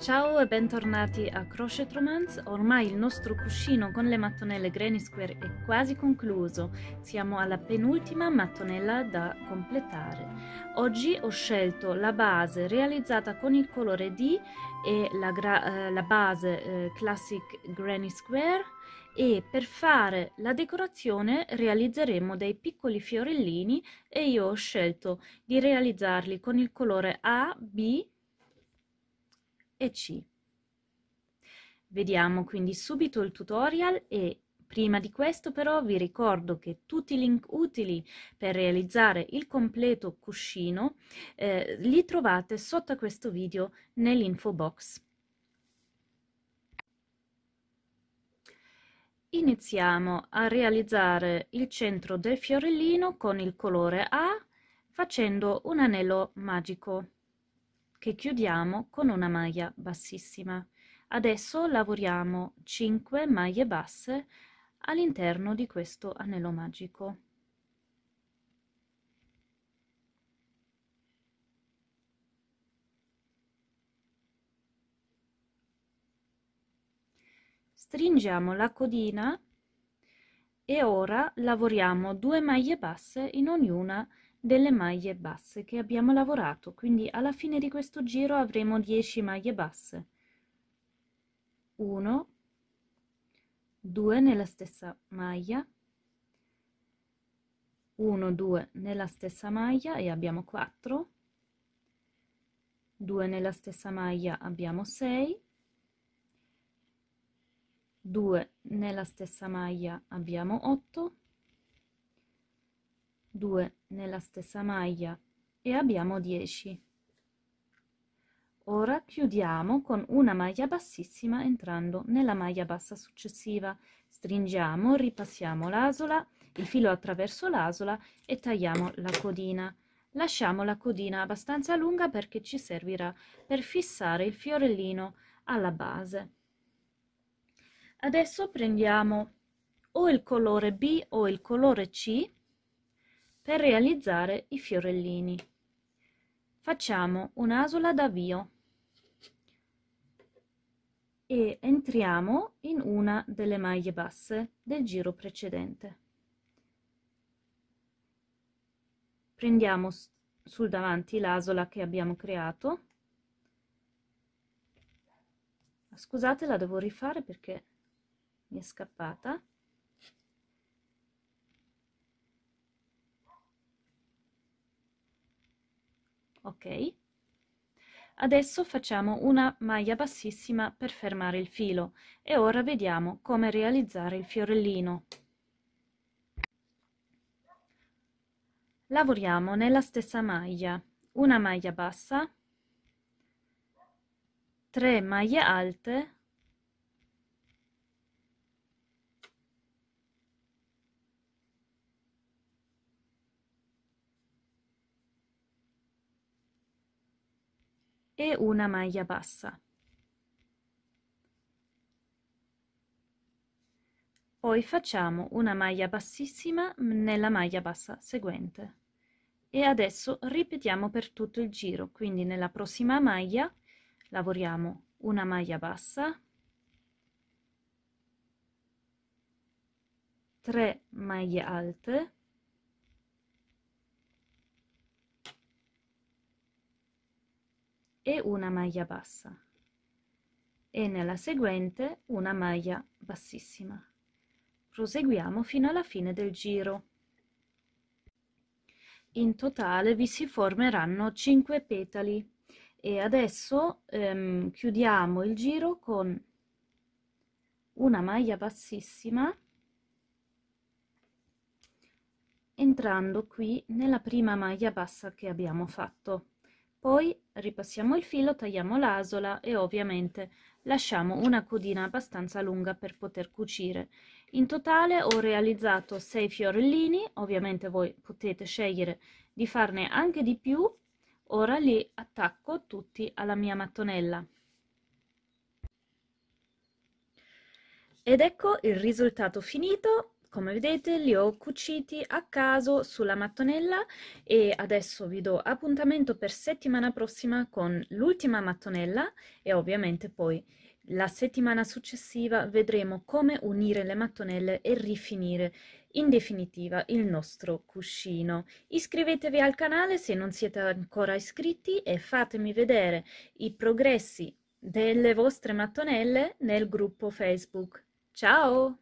Ciao e bentornati a Crochet Romance, ormai il nostro cuscino con le mattonelle Granny Square è quasi concluso, siamo alla penultima mattonella da completare. Oggi ho scelto la base realizzata con il colore D e la, eh, la base eh, Classic Granny Square e per fare la decorazione realizzeremo dei piccoli fiorellini e io ho scelto di realizzarli con il colore A, B e C. Vediamo quindi subito il tutorial e prima di questo però vi ricordo che tutti i link utili per realizzare il completo cuscino eh, li trovate sotto questo video nell'info box. Iniziamo a realizzare il centro del fiorellino con il colore A facendo un anello magico che chiudiamo con una maglia bassissima. Adesso lavoriamo 5 maglie basse all'interno di questo anello magico. Stringiamo la codina e ora lavoriamo 2 maglie basse in ognuna delle maglie basse che abbiamo lavorato quindi alla fine di questo giro avremo 10 maglie basse 1 2 nella stessa maglia 1 2 nella stessa maglia e abbiamo 4 2 nella stessa maglia abbiamo 6 2 nella stessa maglia abbiamo 8 2 nella stessa maglia e abbiamo 10 ora chiudiamo con una maglia bassissima entrando nella maglia bassa successiva stringiamo ripassiamo l'asola il filo attraverso l'asola e tagliamo la codina lasciamo la codina abbastanza lunga perché ci servirà per fissare il fiorellino alla base adesso prendiamo o il colore b o il colore c per realizzare i fiorellini. Facciamo un'asola d'avvio e entriamo in una delle maglie basse del giro precedente. Prendiamo sul davanti l'asola che abbiamo creato. Scusate, la devo rifare perché mi è scappata. ok? Adesso facciamo una maglia bassissima per fermare il filo e ora vediamo come realizzare il fiorellino. Lavoriamo nella stessa maglia, una maglia bassa, 3 maglie alte e una maglia bassa. Poi facciamo una maglia bassissima nella maglia bassa seguente. E adesso ripetiamo per tutto il giro, quindi nella prossima maglia lavoriamo una maglia bassa, 3 maglie alte, e una maglia bassa e nella seguente una maglia bassissima. Proseguiamo fino alla fine del giro. In totale vi si formeranno 5 petali e adesso ehm, chiudiamo il giro con una maglia bassissima entrando qui nella prima maglia bassa che abbiamo fatto. Poi ripassiamo il filo, tagliamo l'asola e ovviamente lasciamo una codina abbastanza lunga per poter cucire. In totale ho realizzato 6 fiorellini, ovviamente voi potete scegliere di farne anche di più. Ora li attacco tutti alla mia mattonella. Ed ecco il risultato finito, come vedete li ho cuciti a caso sulla mattonella e adesso vi do appuntamento per settimana prossima con l'ultima mattonella e ovviamente poi la settimana successiva vedremo come unire le mattonelle e rifinire in definitiva il nostro cuscino. Iscrivetevi al canale se non siete ancora iscritti e fatemi vedere i progressi delle vostre mattonelle nel gruppo Facebook. Ciao!